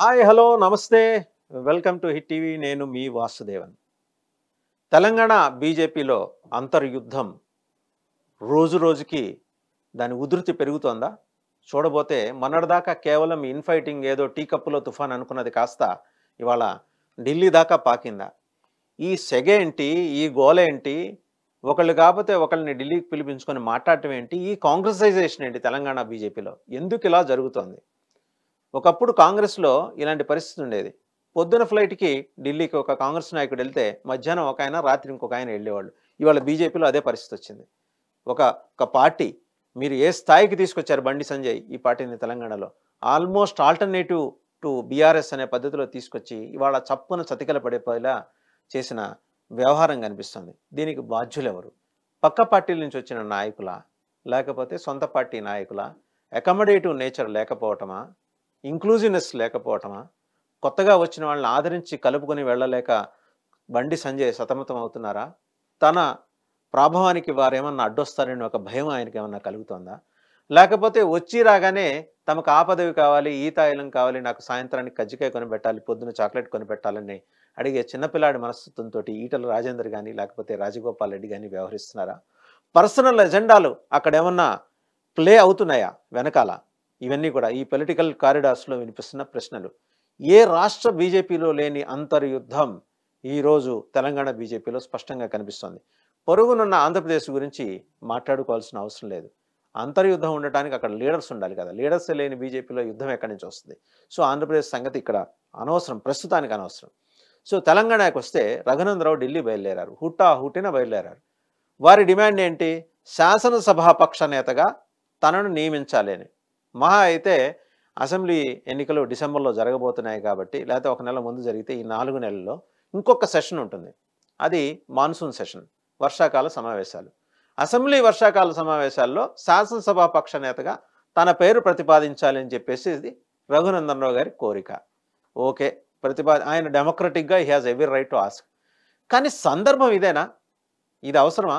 hi hello నమస్తే welcome to hit TV నేను మీ వాసుదేవన్ తెలంగాణ బీజేపీలో అంతర్యుద్ధం రోజు రోజుకి దాని ఉధృతి పెరుగుతోందా చూడబోతే మొన్నటిదాకా కేవలం ఇన్ఫైటింగ్ ఏదో టీ కప్పులో తుఫాన్ అనుకున్నది కాస్త ఇవాళ ఢిల్లీ దాకా పాకిందా ఈ సెగేంటి ఈ గోలేంటి ఒకళ్ళు కాకపోతే ఒకళ్ళని ఢిల్లీకి పిలిపించుకొని మాట్లాడటం ఏంటి ఈ కాంగ్రెసైజేషన్ ఏంటి తెలంగాణ బీజేపీలో ఎందుకు ఇలా జరుగుతోంది ఒకప్పుడు కాంగ్రెస్లో ఇలాంటి పరిస్థితి ఉండేది పొద్దున ఫ్లైట్కి ఢిల్లీకి ఒక కాంగ్రెస్ నాయకుడు వెళ్తే మధ్యాహ్నం ఒక ఆయన రాత్రి ఇంకొక ఆయన వెళ్ళేవాళ్ళు ఇవాళ బీజేపీలో అదే పరిస్థితి వచ్చింది ఒక ఒక పార్టీ మీరు ఏ స్థాయికి తీసుకొచ్చారు బండి సంజయ్ ఈ పార్టీని తెలంగాణలో ఆల్మోస్ట్ ఆల్టర్నేటివ్ టు బీఆర్ఎస్ అనే పద్ధతిలో తీసుకొచ్చి ఇవాళ చప్పున చతికల పడిపోయేలా చేసిన వ్యవహారం కనిపిస్తుంది దీనికి బాధ్యులెవరు పక్క పార్టీల నుంచి వచ్చిన నాయకుల లేకపోతే సొంత పార్టీ నాయకుల అకామడేటివ్ నేచర్ లేకపోవటమా ఇంక్లూజివ్నెస్ లేకపోవటమా కొత్తగా వచ్చిన వాళ్ళని ఆదరించి కలుపుకొని వెళ్ళలేక బండి సంజయ్ సతమతం అవుతున్నారా తన ప్రాభవానికి వారేమన్నా అడ్డొస్తారని ఒక భయం ఆయనకి ఏమన్నా కలుగుతోందా లేకపోతే వచ్చి రాగానే తమకు ఆ పదవి కావాలి ఈ తాయిలం కావాలి నాకు సాయంత్రానికి కజ్జికాయ కొనిపెట్టాలి పొద్దున చాక్లెట్ కొనిపెట్టాలని అడిగే చిన్నపిల్లాడి మనస్తత్వంతో ఈటల రాజేందర్ కానీ లేకపోతే రాజగోపాల్ రెడ్డి కానీ వ్యవహరిస్తున్నారా పర్సనల్ ఎజెండాలు అక్కడ ఏమన్నా ప్లే అవుతున్నాయా వెనకాల ఇవన్నీ కూడా ఈ పొలిటికల్ కారిడార్స్లో వినిపిస్తున్న ప్రశ్నలు ఏ రాష్ట్ర బీజేపీలో లేని అంతర్యుద్ధం ఈరోజు తెలంగాణ బీజేపీలో స్పష్టంగా కనిపిస్తోంది పొరుగునున్న ఆంధ్రప్రదేశ్ గురించి మాట్లాడుకోవాల్సిన అవసరం లేదు అంతర్యుద్ధం ఉండటానికి అక్కడ లీడర్స్ ఉండాలి కదా లీడర్స్ లేని బీజేపీలో యుద్ధం ఎక్కడి నుంచి వస్తుంది సో ఆంధ్రప్రదేశ్ సంగతి ఇక్కడ అనవసరం ప్రస్తుతానికి అనవసరం సో తెలంగాణకు వస్తే రఘునందరావు ఢిల్లీ బయలుదేరారు హుట్టా హుట్టిన బయలుదేరారు వారి డిమాండ్ ఏంటి శాసనసభాపక్ష నేతగా తనను నియమించాలి అని మహా అయితే అసెంబ్లీ ఎన్నికలు డిసెంబర్లో జరగబోతున్నాయి కాబట్టి లేకపోతే ఒక నెల ముందు జరిగితే ఈ నాలుగు నెలల్లో ఇంకొక సెషన్ ఉంటుంది అది మాన్సూన్ సెషన్ వర్షాకాల సమావేశాలు అసెంబ్లీ వర్షాకాల సమావేశాల్లో శాసనసభా పక్ష నేతగా తన పేరు ప్రతిపాదించాలని చెప్పేసి ఇది రఘునందనరావు గారి కోరిక ఓకే ప్రతిపా ఆయన డెమోక్రటిక్గా he has every right to ask కానీ సందర్భం ఇదేనా ఇది అవసరమా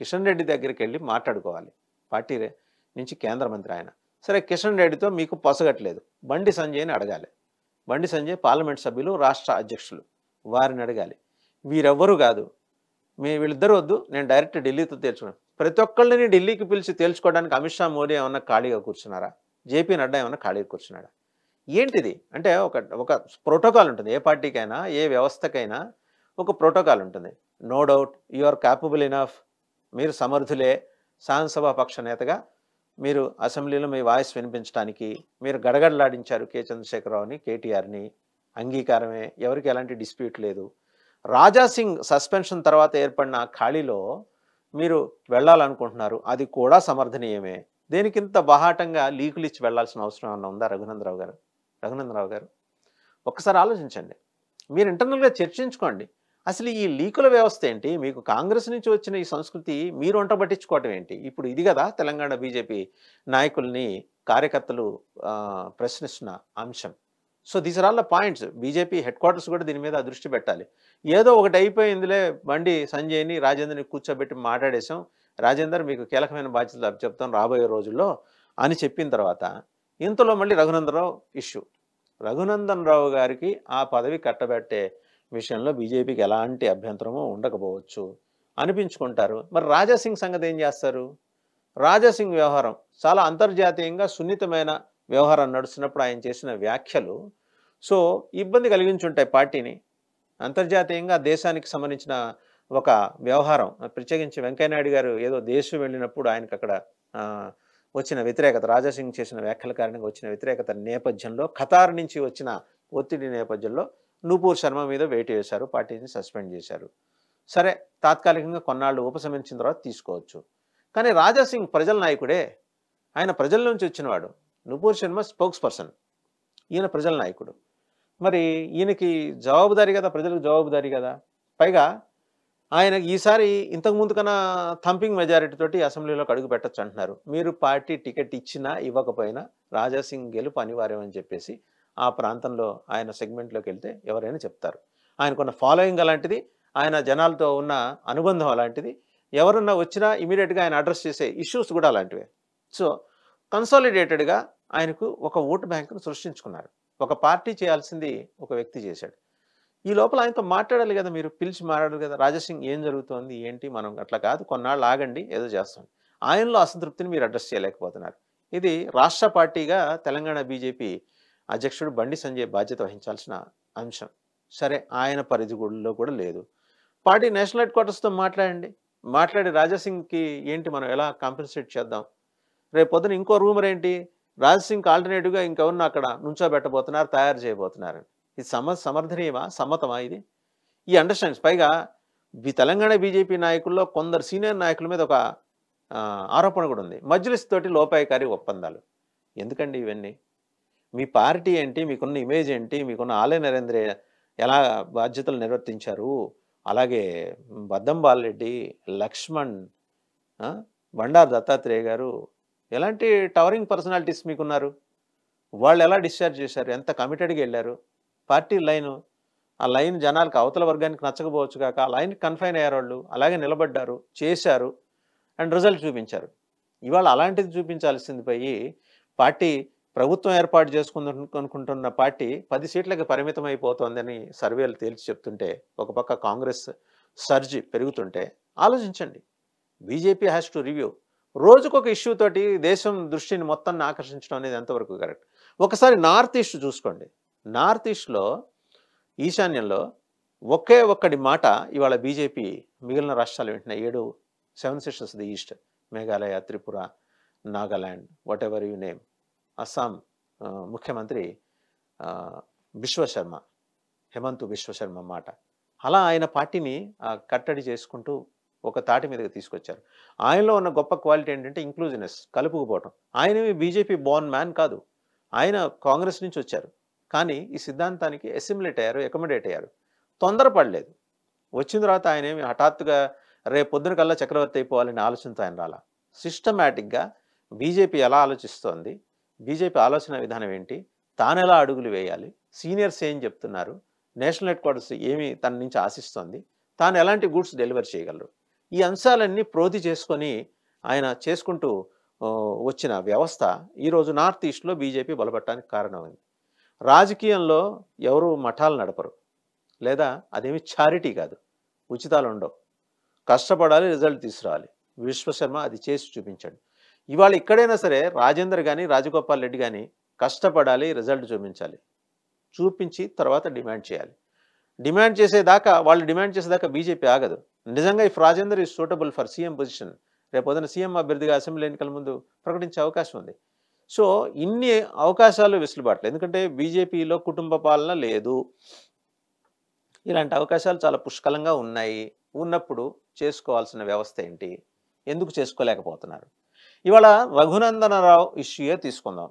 కిషన్ రెడ్డి దగ్గరికి వెళ్ళి మాట్లాడుకోవాలి పార్టీ నుంచి కేంద్ర మంత్రి ఆయన సరే కిషన్ రెడ్డితో మీకు పొసగట్లేదు బండి సంజయ్ని అడగాలి బండి సంజయ్ పార్లమెంట్ సభ్యులు రాష్ట్ర అధ్యక్షులు వారిని అడగాలి వీరెవ్వరూ కాదు మీ వీళ్ళిద్దరు వద్దు నేను డైరెక్ట్ ఢిల్లీతో తేల్చుకున్నాను ప్రతి ఒక్కళ్ళని ఢిల్లీకి పిలిచి తేల్చుకోవడానికి అమిత్ షా మోడీ ఏమన్నా ఖాళీగా కూర్చున్నారా జేపీ నడ్డా ఏమన్నా ఖాళీగా కూర్చున్నాడా ఏంటిది అంటే ఒక ఒక ప్రోటోకాల్ ఉంటుంది ఏ పార్టీకైనా ఏ వ్యవస్థకైనా ఒక ప్రోటోకాల్ ఉంటుంది no doubt you are capable enough మీరు సమర్థులే శాసనసభ పక్ష నేతగా మీరు అసెంబ్లీలో మీ వాయిస్ వినిపించడానికి మీరు గడగడలాడించారు కె చంద్రశేఖరరావుని కేటీఆర్ని అంగీకారమే ఎవరికి ఎలాంటి డిస్ప్యూట్ లేదు రాజాసింగ్ సస్పెన్షన్ తర్వాత ఏర్పడిన ఖాళీలో మీరు వెళ్ళాలనుకుంటున్నారు అది కూడా సమర్థనీయమే దేనికింత బహాటంగా లీకులు ఇచ్చి వెళ్లాల్సిన అవసరం ఏమన్నా ఉందా రఘునందరావు గారు రఘునందరావు గారు ఒక్కసారి ఆలోచించండి మీరు ఇంటర్నల్గా చర్చించుకోండి అసలు ఈ లీకుల వ్యవస్థ ఏంటి మీకు కాంగ్రెస్ నుంచి వచ్చిన ఈ సంస్కృతి మీరు వంట పట్టించుకోవటం ఏంటి ఇప్పుడు ఇది కదా తెలంగాణ బీజేపీ నాయకుల్ని కార్యకర్తలు ప్రశ్నిస్తున్న అంశం so these are all the points BJP headquarters కూడా దీని మీద దృష్టి పెట్టాలి ఏదో ఒకటి అయిపోయిందిలే బండి సంజయ్ని రాజేందర్ని కూర్చోబెట్టి మాట్లాడేశాం రాజేందర్ మీకు కీలకమైన బాధ్యతలు చెప్తాం రాబోయే రోజుల్లో అని చెప్పిన తర్వాత ఇంతలో మళ్ళీ రఘునందరావు ఇష్యూ రఘునందన్ రావు గారికి ఆ పదవి కట్టబెట్టే విషయంలో బీజేపీకి ఎలాంటి అభ్యంతరమో ఉండకపోవచ్చు అనిపించుకుంటారు మరి రాజాసింగ్ సంగతి ఏం చేస్తారు రాజాసింగ్ వ్యవహారం చాలా అంతర్జాతీయంగా సున్నితమైన వ్యవహారం నడుస్తున్నప్పుడు ఆయన చేసిన వ్యాఖ్యలు సో ఇబ్బంది కలిగించుంటాయి పార్టీని అంతర్జాతీయంగా దేశానికి సంబంధించిన ఒక వ్యవహారం ప్రత్యేకించి వెంకయ్యనాయుడు గారు ఏదో దేశం వెళ్ళినప్పుడు ఆయనకు అక్కడ వచ్చిన వ్యతిరేకత రాజాసింగ్ చేసిన వ్యాఖ్యల కారణంగా వచ్చిన వ్యతిరేకత నేపథ్యంలో ఖతార్ నుంచి వచ్చిన ఒత్తిడి నేపథ్యంలో నూపూర్ శర్మ మీద వెయిట్ వేశారు పార్టీని సస్పెండ్ చేశారు సరే తాత్కాలికంగా కొన్నాళ్ళు ఉపశమించిన తర్వాత తీసుకోవచ్చు కానీ రాజాసింగ్ ప్రజల నాయకుడే ఆయన ప్రజల నుంచి వచ్చినవాడు నూపూర్ శర్మ స్పోక్స్ పర్సన్ ఈయన ప్రజల నాయకుడు మరి ఈయనకి జవాబుదారీ కదా ప్రజలకు జవాబుదారీ కదా పైగా ఆయన ఈసారి ఇంతకుముందు కన్నా థంపింగ్ తోటి అసెంబ్లీలోకి అడుగు పెట్టచ్చు అంటున్నారు మీరు పార్టీ టికెట్ ఇచ్చినా ఇవ్వకపోయినా రాజాసింగ్ గెలుపు అనివార్యం అని చెప్పేసి ఆ ప్రాంతంలో ఆయన సెగ్మెంట్లోకి వెళ్తే ఎవరైనా చెప్తారు ఆయనకున్న ఫాలోయింగ్ అలాంటిది ఆయన జనాలతో ఉన్న అనుబంధం అలాంటిది ఎవరన్నా వచ్చినా ఇమీడియట్గా ఆయన అడ్రస్ చేసే ఇష్యూస్ కూడా అలాంటివే సో కన్సాలిడేటెడ్గా ఆయనకు ఒక ఓటు బ్యాంకును సృష్టించుకున్నారు ఒక పార్టీ చేయాల్సింది ఒక వ్యక్తి చేశాడు ఈ లోపల ఆయనతో మాట్లాడాలి కదా మీరు పిలిచి మాట్లాడాలి కదా రాజసింగ్ ఏం జరుగుతోంది ఏంటి మనం అట్లా కాదు కొన్నాళ్ళు ఆగండి ఏదో చేస్తాం ఆయనలో అసంతృప్తిని మీరు అడ్రస్ చేయలేకపోతున్నారు ఇది రాష్ట్ర పార్టీగా తెలంగాణ బీజేపీ అధ్యక్షుడు బండి సంజయ్ బాధ్యత వహించాల్సిన అంశం సరే ఆయన పరిధి గుడిలో కూడా లేదు పార్టీ నేషనల్ హెడ్ క్వార్టర్స్తో మాట్లాడండి మాట్లాడి రాజాసింగ్కి ఏంటి మనం ఎలా కాంపెన్సేట్ చేద్దాం రేపు పొద్దున ఇంకో రూమర్ ఏంటి రాజసింగ్కి ఆల్టర్నేటివ్గా ఇంకెవరినో అక్కడ నుంచోబెట్టబోతున్నారు తయారు చేయబోతున్నారు ఇది సమ సమర్థనీయమా సమ్మతమా ఇది ఈ అండర్స్టాండ్స్ పైగా తెలంగాణ బీజేపీ నాయకుల్లో కొందరు సీనియర్ నాయకుల మీద ఒక ఆరోపణ కూడా ఉంది మజ్లిస్ తోటి లోపాయకారి ఒప్పందాలు ఎందుకండి ఇవన్నీ మీ పార్టీ ఏంటి మీకున్న ఇమేజ్ ఏంటి మీకున్న ఆలయ నరేంద్ర ఎలా బాధ్యతలు నిర్వర్తించారు అలాగే బద్దం బాలరెడ్డి లక్ష్మణ్ బండార్ దత్తాత్రేయ గారు ఎలాంటి టవరింగ్ పర్సనాలిటీస్ మీకున్నారు వాళ్ళు ఎలా డిశ్చార్జ్ చేశారు ఎంత కమిటెడ్గా వెళ్ళారు పార్టీ లైను ఆ లైన్ జనాలకు అవతల వర్గానికి నచ్చకపోవచ్చు కాక ఆ లైన్కి కన్ఫైన్ అయ్యారు వాళ్ళు అలాగే నిలబడ్డారు చేశారు అండ్ రిజల్ట్ చూపించారు ఇవాళ అలాంటిది చూపించాల్సింది పోయి పార్టీ ప్రభుత్వం ఏర్పాటు చేసుకుందనుకుంటున్న పార్టీ పది సీట్లకి పరిమితం అయిపోతోందని సర్వేలు తేల్చి చెప్తుంటే ఒక పక్క కాంగ్రెస్ సర్జ్ పెరుగుతుంటే ఆలోచించండి బీజేపీ హ్యాస్ టు రివ్యూ రోజుకొక ఒక ఇష్యూ తోటి దేశం దృష్టిని మొత్తాన్ని ఆకర్షించడం అనేది ఎంతవరకు కరెక్ట్ ఒకసారి నార్త్ ఈస్ట్ చూసుకోండి నార్త్ ఈస్ట్లో ఈశాన్యంలో ఒకే ఒక్కడి మాట ఇవాళ బీజేపీ మిగిలిన రాష్ట్రాలు వెంటనే ఏడు seven sisters the east Meghalaya Tripura Nagaland whatever you name Assam ముఖ్యమంత్రి విశ్వశర్మ హేమంత్ విశ్వశర్మ మాట అలా ఆయన పార్టీని కట్టడి చేసుకుంటూ ఒక తాటి మీదకి తీసుకొచ్చారు ఆయనలో ఉన్న గొప్ప క్వాలిటీ ఏంటంటే ఇంక్లూజినెస్ కలుపుకుపోవటం ఆయన బీజేపీ బోర్న్ మ్యాన్ కాదు ఆయన కాంగ్రెస్ నుంచి వచ్చారు కానీ ఈ సిద్ధాంతానికి ఎసిమిలేట్ అయ్యారు అకామిడేట్ అయ్యారు తొందరపడలేదు వచ్చిన తర్వాత ఆయన ఏమి హఠాత్తుగా రేపు పొద్దున కల్లా చక్రవర్తి అయిపోవాలనే ఆలోచనతో ఆయన రాలా సిస్టమేటిక్గా బీజేపీ ఎలా ఆలోచిస్తోంది బీజేపీ ఆలోచన విధానం ఏంటి తాను ఎలా అడుగులు వేయాలి సీనియర్స్ ఏం చెప్తున్నారు నేషనల్ హెడ్ క్వార్టర్స్ ఏమి తన నుంచి ఆశిస్తోంది తాను ఎలాంటి గూడ్స్ డెలివర్ చేయగలరు ఈ అంశాలన్నీ ప్రోధి చేసుకొని ఆయన చేసుకుంటూ వచ్చిన వ్యవస్థ ఈరోజు నార్త్ ఈస్ట్లో బీజేపీ బలపడటానికి కారణమైంది రాజకీయంలో ఎవరు మఠాలు నడపరు లేదా అదేమి చారిటీ కాదు ఉచితాలు ఉండవు కష్టపడాలి రిజల్ట్ తీసుకురావాలి విశ్వశర్మ అది చేసి చూపించండి ఇవాళ ఇక్కడైనా సరే రాజేందర్ కానీ రాజగోపాల్ రెడ్డి కానీ కష్టపడాలి రిజల్ట్ చూపించాలి చూపించి తర్వాత డిమాండ్ చేయాలి డిమాండ్ చేసేదాకా వాళ్ళు డిమాండ్ చేసేదాకా బీజేపీ ఆగదు నిజంగా if Rajender is suitable for CM position రేపొదన సీఎం అభ్యర్థిగా అసెంబ్లీ ఎన్నికల ముందు ప్రకటించే అవకాశం ఉంది సో ఇన్ని అవకాశాలు వెసులుబాట్లు ఎందుకంటే బీజేపీలో కుటుంబ పాలన లేదు ఇలాంటి అవకాశాలు చాలా పుష్కలంగా ఉన్నాయి ఉన్నప్పుడు చేసుకోవాల్సిన వ్యవస్థ ఏంటి ఎందుకు చేసుకోలేకపోతున్నారు ఇవాళ రఘునందనరావు ఇష్యూయే తీసుకుందాం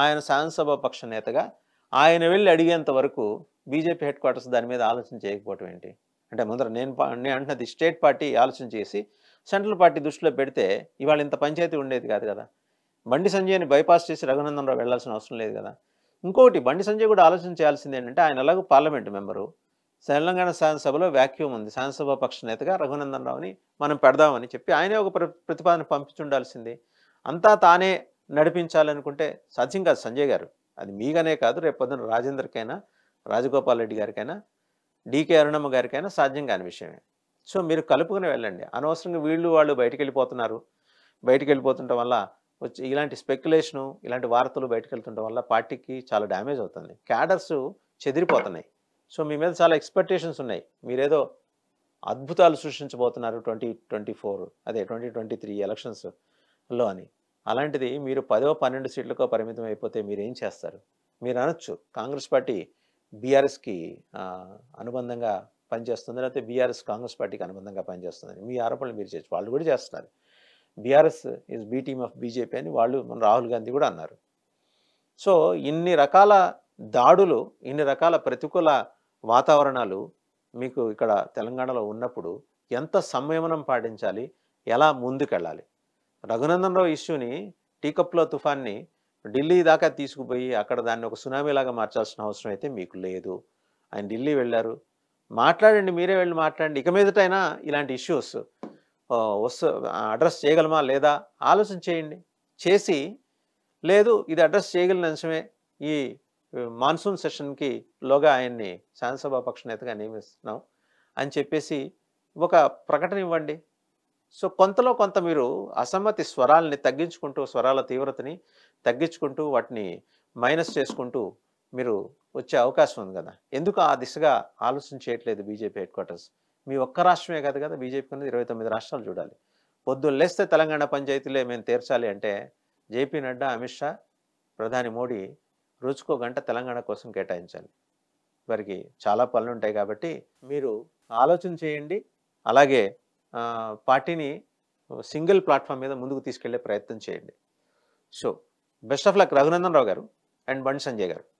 ఆయన శాసనసభ పక్ష నేతగా ఆయన వెళ్ళి అడిగేంత వరకు బీజేపీ హెడ్ క్వార్టర్స్ దాని మీద ఆలోచన చేయకపోవటం ఏంటి అంటే ముందర నేను నేను అంటున్నది స్టేట్ పార్టీ ఆలోచన చేసి సెంట్రల్ పార్టీ దృష్టిలో పెడితే ఇవాళ ఇంత పంచాయతీ ఉండేది కాదు కదా బండి సంజయ్ని బైపాస్ చేసి రఘునందనరావు వెళ్లాల్సిన అవసరం లేదు కదా ఇంకొకటి బండి సంజయ్ కూడా ఆలోచన చేయాల్సింది ఏంటంటే ఆయన ఎలాగో పార్లమెంట్ మెంబరు తెలంగాణ శాసనసభలో వ్యాక్యూమ్ ఉంది శాసనసభ పక్ష నేతగా రఘునందన్ రావుని మనం పెడదామని చెప్పి ఆయనే ఒక ప్రతిపాదన పంపించి ఉండాల్సింది అంతా తానే నడిపించాలనుకుంటే సాధ్యం కాదు సంజయ్ గారు అది మీగానే కాదు రేపొద్దున రాజేందర్కైనా రాజగోపాల్ రెడ్డి గారికైనా డీకే అరుణమ్మ గారికైనా సాధ్యం కాని విషయమే సో మీరు కలుపుకుని వెళ్ళండి అనవసరంగా వీళ్ళు వాళ్ళు బయటకు వెళ్ళిపోతున్నారు బయటకు వెళ్ళిపోతుండటం వల్ల వచ్చి ఇలాంటి స్పెక్యులేషను ఇలాంటి వార్తలు బయటకు వెళ్తుండటం వల్ల పార్టీకి చాలా డ్యామేజ్ అవుతుంది క్యాడర్స్ చెదిరిపోతున్నాయి సో మీ మీద చాలా ఎక్స్పెక్టేషన్స్ ఉన్నాయి మీరేదో అద్భుతాలు సృష్టించబోతున్నారు ట్వంటీ ట్వంటీ ఫోర్ అదే ట్వంటీ ట్వంటీ త్రీ ఎలక్షన్స్ లో అని అలాంటిది మీరు పదో పన్నెండు సీట్లకో పరిమితం అయిపోతే మీరు ఏం చేస్తారు మీరు అనొచ్చు కాంగ్రెస్ పార్టీ బీఆర్ఎస్కి అనుబంధంగా పనిచేస్తుంది లేకపోతే బీఆర్ఎస్ కాంగ్రెస్ పార్టీకి అనుబంధంగా పనిచేస్తుందని మీ ఆరోపణలు మీరు చేసి వాళ్ళు కూడా చేస్తున్నారు BRS is B team of BJP అని వాళ్ళు మన రాహుల్ గాంధీ కూడా అన్నారు సో ఇన్ని రకాల దాడులు ఇన్ని రకాల ప్రతికూల వాతావరణాలు మీకు ఇక్కడ తెలంగాణలో ఉన్నప్పుడు ఎంత సంయమనం పాటించాలి ఎలా ముందుకెళ్ళాలి రఘునందనరావు ఇష్యూని టీకప్లో తుఫాన్ని ఢిల్లీ దాకా తీసుకుపోయి అక్కడ దాన్ని ఒక సునామీలాగా మార్చాల్సిన అవసరం అయితే మీకు లేదు ఆయన ఢిల్లీ వెళ్ళారు మాట్లాడండి మీరే వెళ్ళి మాట్లాడండి ఇక మీదటైనా ఇలాంటి ఇష్యూస్ వస్తు అడ్రస్ చేయగలమా లేదా ఆలోచన చేయండి చేసి లేదు ఇది అడ్రస్ చేయగలిగిన అంశమే ఈ మాన్సూన్ సెషన్కి లోగా ఆయన్ని పక్ష నేతగా నియమిస్తున్నాం అని చెప్పేసి ఒక ప్రకటన ఇవ్వండి సో కొంతలో కొంత మీరు అసమ్మతి స్వరాలని తగ్గించుకుంటూ స్వరాల తీవ్రతని తగ్గించుకుంటూ వాటిని మైనస్ చేసుకుంటూ మీరు వచ్చే అవకాశం ఉంది కదా ఎందుకు ఆ దిశగా ఆలోచన చేయట్లేదు బీజేపీ హెడ్ క్వార్టర్స్ మీ ఒక్క రాష్ట్రమే కాదు కదా బీజేపీ కన్నా ఇరవై తొమ్మిది రాష్ట్రాలు చూడాలి పొద్దున్న లేస్తే తెలంగాణ పంచాయతీలే మేము తీర్చాలి అంటే జేపీ నడ్డా అమిత్ షా ప్రధాని మోడీ రోజుకో గంట తెలంగాణ కోసం కేటాయించాలి వారికి చాలా పనులు ఉంటాయి కాబట్టి మీరు ఆలోచన చేయండి అలాగే పార్టీని సింగిల్ ప్లాట్ఫామ్ మీద ముందుకు తీసుకెళ్లే ప్రయత్నం చేయండి so best of luck Raghunandan Rao గారు అండ్ బండి సంజయ్ గారు